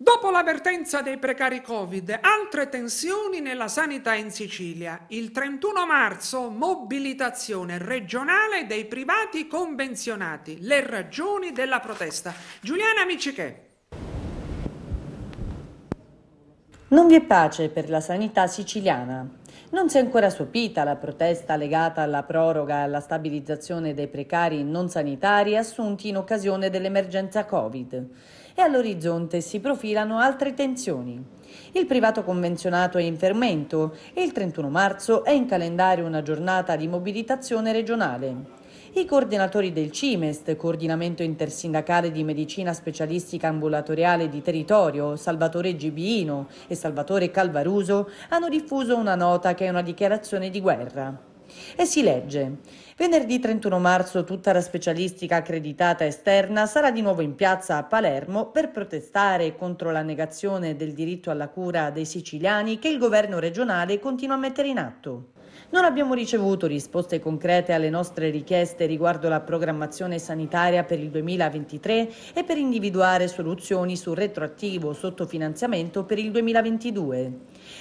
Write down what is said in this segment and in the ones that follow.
Dopo l'avvertenza dei precari Covid, altre tensioni nella sanità in Sicilia. Il 31 marzo, mobilitazione regionale dei privati convenzionati. Le ragioni della protesta. Giuliana Micichè. Non vi è pace per la sanità siciliana. Non si è ancora sopita la protesta legata alla proroga e alla stabilizzazione dei precari non sanitari assunti in occasione dell'emergenza Covid e all'orizzonte si profilano altre tensioni. Il privato convenzionato è in fermento e il 31 marzo è in calendario una giornata di mobilitazione regionale. I coordinatori del CIMEST, Coordinamento Intersindacale di Medicina Specialistica Ambulatoriale di Territorio, Salvatore Gibino e Salvatore Calvaruso, hanno diffuso una nota che è una dichiarazione di guerra. E si legge. Venerdì 31 marzo tutta la specialistica accreditata esterna sarà di nuovo in piazza a Palermo per protestare contro la negazione del diritto alla cura dei siciliani che il governo regionale continua a mettere in atto. Non abbiamo ricevuto risposte concrete alle nostre richieste riguardo la programmazione sanitaria per il 2023 e per individuare soluzioni sul retroattivo sottofinanziamento per il 2022.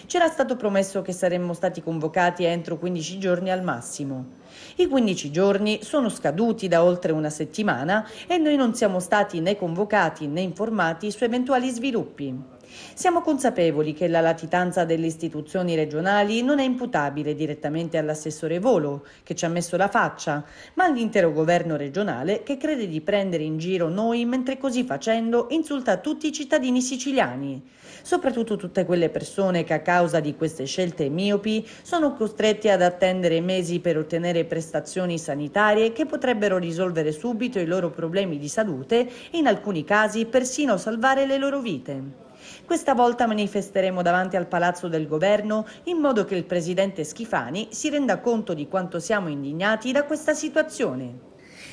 C'era stato promesso che saremmo stati convocati entro 15 giorni al massimo. I 15 giorni sono scaduti da oltre una settimana e noi non siamo stati né convocati né informati su eventuali sviluppi. Siamo consapevoli che la latitanza delle istituzioni regionali non è imputabile direttamente all'assessore Volo, che ci ha messo la faccia, ma all'intero governo regionale che crede di prendere in giro noi mentre così facendo insulta tutti i cittadini siciliani, soprattutto tutte quelle persone che a causa di queste scelte miopi sono costrette ad attendere mesi per ottenere ottenere prestazioni sanitarie che potrebbero risolvere subito i loro problemi di salute e in alcuni casi persino salvare le loro vite. Questa volta manifesteremo davanti al Palazzo del Governo in modo che il presidente Schifani si renda conto di quanto siamo indignati da questa situazione.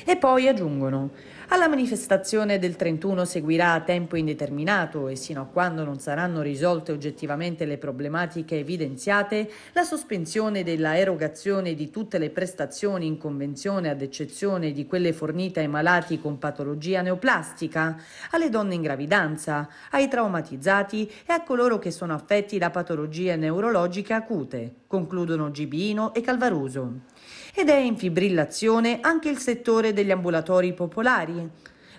E poi aggiungono, alla manifestazione del 31 seguirà a tempo indeterminato e sino a quando non saranno risolte oggettivamente le problematiche evidenziate, la sospensione della erogazione di tutte le prestazioni in convenzione ad eccezione di quelle fornite ai malati con patologia neoplastica, alle donne in gravidanza, ai traumatizzati e a coloro che sono affetti da patologie neurologiche acute concludono Gibino e Calvaruso. Ed è in fibrillazione anche il settore degli ambulatori popolari.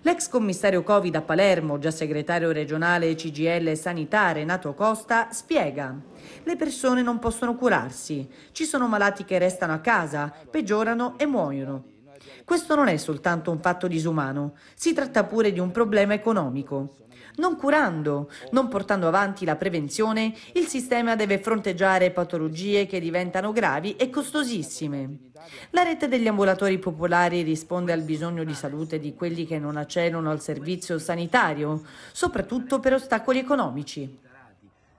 L'ex commissario Covid a Palermo, già segretario regionale CGL Sanità Renato Costa, spiega le persone non possono curarsi, ci sono malati che restano a casa, peggiorano e muoiono. Questo non è soltanto un fatto disumano, si tratta pure di un problema economico. Non curando, non portando avanti la prevenzione, il sistema deve fronteggiare patologie che diventano gravi e costosissime. La rete degli ambulatori popolari risponde al bisogno di salute di quelli che non accedono al servizio sanitario, soprattutto per ostacoli economici.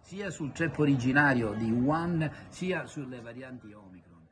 Sia sul ceppo originario di Wuhan, sia sulle varianti Omicron.